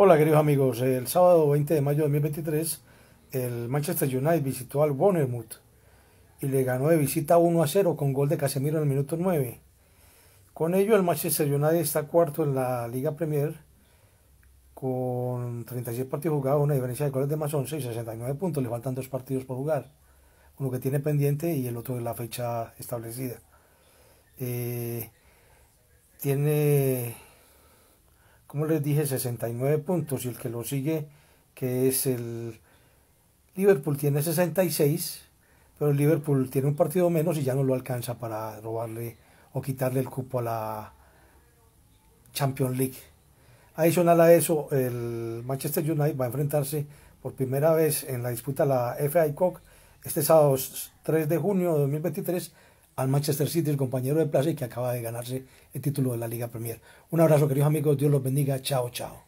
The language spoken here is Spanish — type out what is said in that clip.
Hola queridos amigos, el sábado 20 de mayo de 2023 el Manchester United visitó al Bournemouth y le ganó de visita 1 a 0 con gol de Casemiro en el minuto 9. Con ello el Manchester United está cuarto en la Liga Premier con 36 partidos jugados, una diferencia de goles de más 11 y 69 puntos. Le faltan dos partidos por jugar, uno que tiene pendiente y el otro de la fecha establecida. Eh, tiene como les dije, 69 puntos y el que lo sigue, que es el Liverpool, tiene 66, pero el Liverpool tiene un partido menos y ya no lo alcanza para robarle o quitarle el cupo a la Champions League. Adicional a eso, el Manchester United va a enfrentarse por primera vez en la disputa a la FA Cup este sábado 3 de junio de 2023 al Manchester City, el compañero de plaza y que acaba de ganarse el título de la Liga Premier. Un abrazo, queridos amigos. Dios los bendiga. Chao, chao.